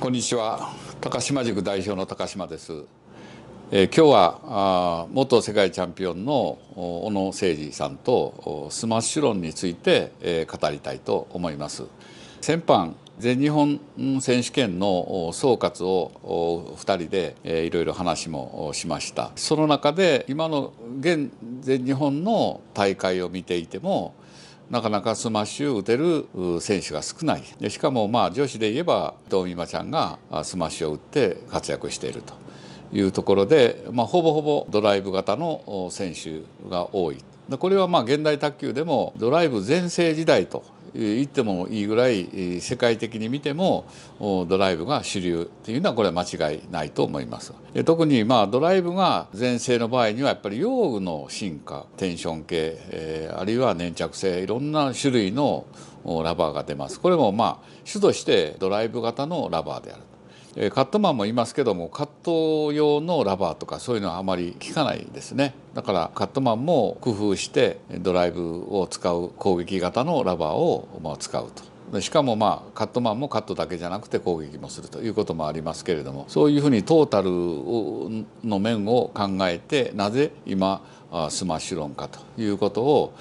こんにちは高島塾代表の高島です、えー、今日はあ元世界チャンピオンの小野誠二さんとスマッシュ論について、えー、語りたいと思います先般全日本選手権の総括を2人でいろいろ話もしましたその中で今の現全日本の大会を見ていてもなかなかスマッシュ打てる選手が少ないでしかもまあ女子で言えば伊藤美誠ちゃんがスマッシュを打って活躍しているというところで、まあ、ほぼほぼドライブ型の選手が多いこれはまあ現代卓球でもドライブ全盛時代と言ってもいいぐらい世界的に見てもドライブが主流っていうのはこれは間違いないと思います特にまあドライブが全盛の場合にはやっぱり用具の進化テンション系、えあるいは粘着性いろんな種類のラバーが出ますこれもまあ主としてドライブ型のラバーであるカットマンもいますけどもカット用のラバーとかそういうのはあまり効かないですねだからカットマンも工夫してドライブを使う攻撃型のラバーをま使うとしかもまあカットマンもカットだけじゃなくて攻撃もするということもありますけれどもそういうふうにトータルの面を考えてなぜ今スマッシュ論かということを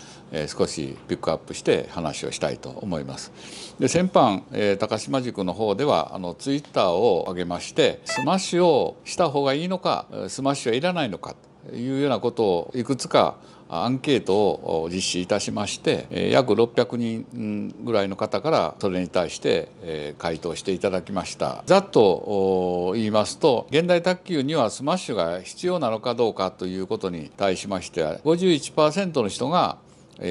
少しピックアップして話をしたいと思います。で先般高島塾の方ではあのツイッターを上げましてスマッシュをした方がいいのかスマッシュはいらないのかいうようなことをいくつかアンケートを実施いたしまして約600人ぐらいの方からそれに対して回答していただきましたざっと言いますと現代卓球にはスマッシュが必要なのかどうかということに対しまして51%の人が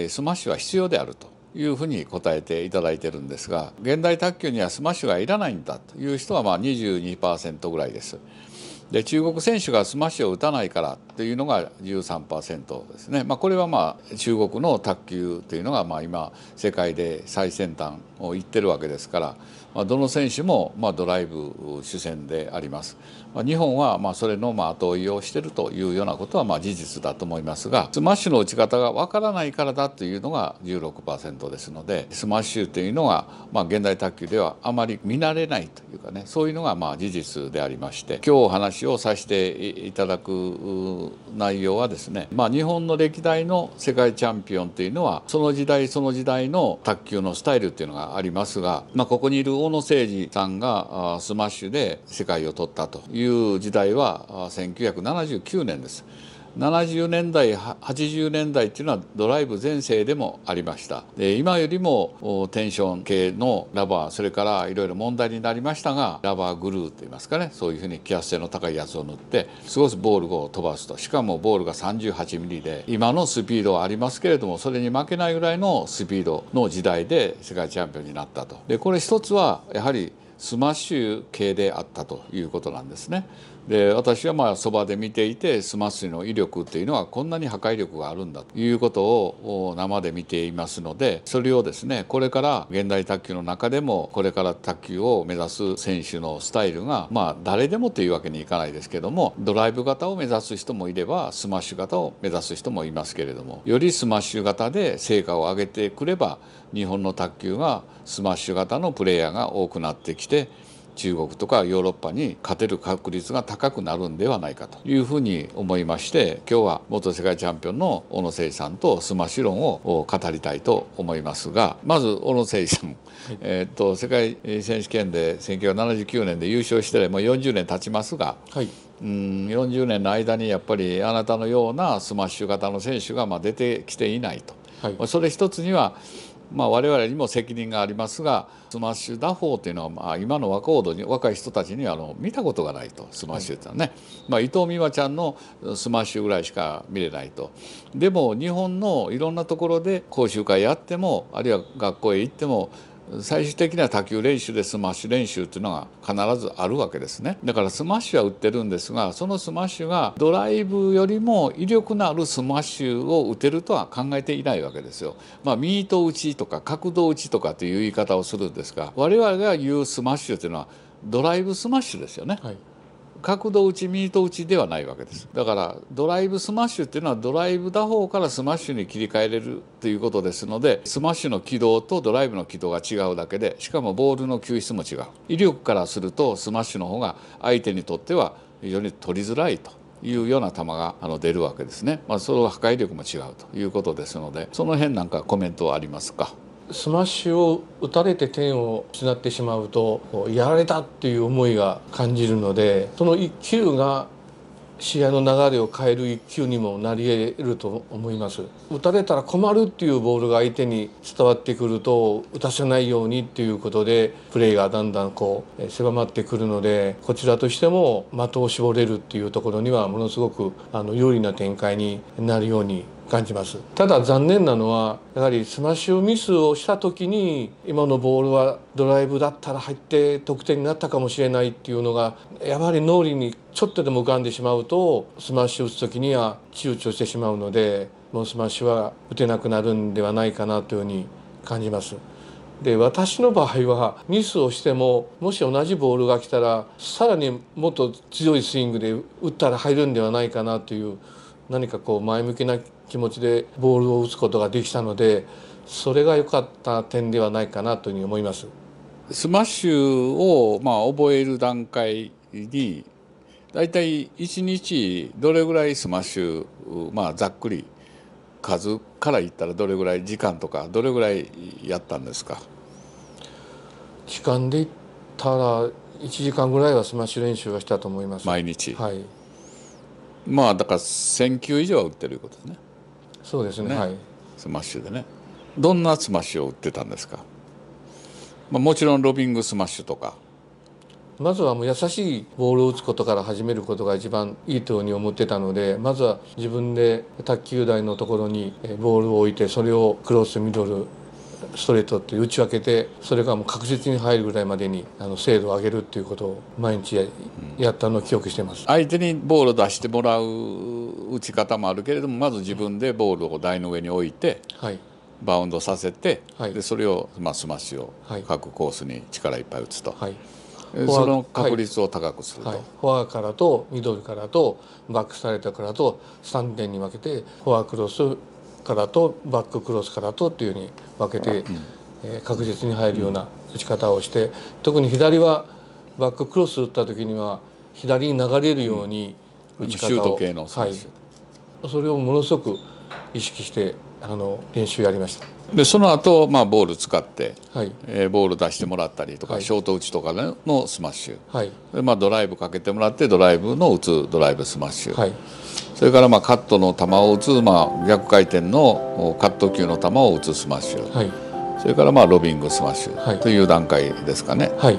スマッシュは必要であるというふうに答えていただいてるんですが現代卓球にはスマッシュがいらないんだという人はまあ22%ぐらいです。で中国選手がスマッシュを打たないからというのが13%ですね、まあ、これはまあ中国の卓球というのがまあ今世界で最先端言ってるわけですから、まあ、どの選手もまあドライブ主戦であります、まあ、日本はまあそれのまあ後追いをしているというようなことはまあ事実だと思いますがスマッシュの打ち方がわからないからだというのが16%ですのでスマッシュというのがまあ現代卓球ではあまり見慣れないというかねそういうのがまあ事実でありまして今日お話をさせていただく内容はですね、まあ、日本の歴代の世界チャンピオンというのはその時代その時代の卓球のスタイルというのがありますが、まあ、ここにいる大野誠二さんがスマッシュで世界を取ったという時代は1979年です。70年代80年代っていうのはドライブ全盛でもありましたで今よりもテンション系のラバーそれからいろいろ問題になりましたがラバーグルーといいますかねそういうふうに気圧性の高いやつを塗ってすごくボールを飛ばすとしかもボールが38ミリで今のスピードはありますけれどもそれに負けないぐらいのスピードの時代で世界チャンピオンになったとでこれ一つはやはりスマッシュ系であったということなんですね。で私はまあそばで見ていてスマスイの威力っていうのはこんなに破壊力があるんだということを生で見ていますのでそれをですねこれから現代卓球の中でもこれから卓球を目指す選手のスタイルがまあ誰でもというわけにいかないですけどもドライブ型を目指す人もいればスマッシュ型を目指す人もいますけれどもよりスマッシュ型で成果を上げてくれば日本の卓球がスマッシュ型のプレイヤーが多くなってきて中国とかヨーロッパに勝てる確率が高くなるんではないかというふうに思いまして今日は元世界チャンピオンの小野誠さんとスマッシュ論を語りたいと思いますがまず小野誠さん、えー、っと世界選手権で1979年で優勝してもう40年経ちますが。はいうん、40年の間にやっぱりあなたのようなスマッシュ型の選手がまあ出てきていないと、はい、それ一つにはまあ、我々にも責任がありますがスマッシュ打法というのはまあ今の若人に若い人たちにあの見たことがないとスマッシュってのはね、はい、まあ、伊藤美誠ちゃんのスマッシュぐらいしか見れないとでも日本のいろんなところで講習会やってもあるいは学校へ行っても最終的には打球練習でスマッシュ練習っていうのが必ずあるわけですねだからスマッシュは打ってるんですがそのスマッシュがドライブよりも威力のあるスマッシュを打てるとは考えていないわけですよ。まあ、ミート打ちとか角度打ちとかという言い方をするんですが我々が言うスマッシュというのはドライブスマッシュですよね。はい角度打ちミート打ちではないわけですだからドライブスマッシュっていうのはドライブ打法からスマッシュに切り替えれるということですのでスマッシュの軌道とドライブの軌道が違うだけでしかもボールの球質も違う威力からするとスマッシュの方が相手にとっては非常に取りづらいというような球があの出るわけですね、まあ、その破壊力も違うということですのでその辺なんかコメントはありますかスマッシュを打たれて点を失ってしまうとやられたっていう思いが感じるのでその1球が試合の流れを変える1球にもなり得ると思います打たれたら困るっていうボールが相手に伝わってくると打たせないようにっていうことでプレーがだんだんこう狭まってくるのでこちらとしても的を絞れるっていうところにはものすごくあの有利な展開になるように感じますただ残念なのはやはりスマッシュミスをした時に今のボールはドライブだったら入って得点になったかもしれないっていうのがやはり脳裏にちょっとでも浮かんでしまうとスマッシュ打つ時には躊躇してしまうのでもうスマッシュは打てなくなるんではないかなというふうに感じます。で私の場合はミスをしてももし同じボールが来たらさらにもっと強いスイングで打ったら入るんではないかなという何かこう前向きな気持ちでボールを打つことができたのでそれが良かった点ではないかなというふうに思います。スマッシュをまあ覚える段階に大体1日どれぐらいスマッシュ、まあ、ざっくり数から言ったらどれぐらい時間とかどれぐらいやったんですか時間で言ったら1時間ぐらいはスマッシュ練習はしたと思います毎日はいまあだから1000球以上は打ってるいうことですねそうですね、ね、はいスマッシュでねどんなスマッシュを売ってたんですか、まあ、もちろんロビングスマッシュとかまずはもう優しいボールを打つことから始めることが一番いいというふうに思ってたのでまずは自分で卓球台のところにボールを置いてそれをクロスミドルストレートって打ち分けてそれがもう確実に入るぐらいまでにあの精度を上げるっていうことを毎日やったのを記憶してます。相手にボールを出してもらう打ち方もあるけれどもまず自分でボールを台の上に置いて、はい、バウンドさせて、はい、でそれを、まあ、スマッシュを各コースに力いっぱい打つと。はいその確率を高くすると、はい、フォアからとミドルからとバックスれたーからと3点に分けてフォアクロスからとバッククロスからとっていうふうに分けて、え確実に入るような打ち方をして特に左はバッククロス打った時には左に流れるように打ち方を、はい、それをものすごく意識してあの練習やりましたでその後、まあボール使って、はいえー、ボール出してもらったりとか、はい、ショート打ちとかのスマッシュ、はいでまあ、ドライブかけてもらってドライブの打つドライブスマッシュ、はい、それからまあカットの球を打つ、まあ、逆回転のカット球の球を打つスマッシュ、はい、それからまあロビングスマッシュという段階ですかね。はい、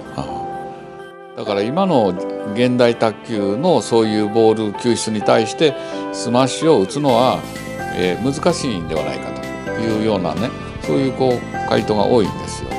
だから今の現代卓球のそういうボール球質に対してスマッシュを打つのは、えー、難しいんではないかというようなねそういうこう回答が多いんですよ。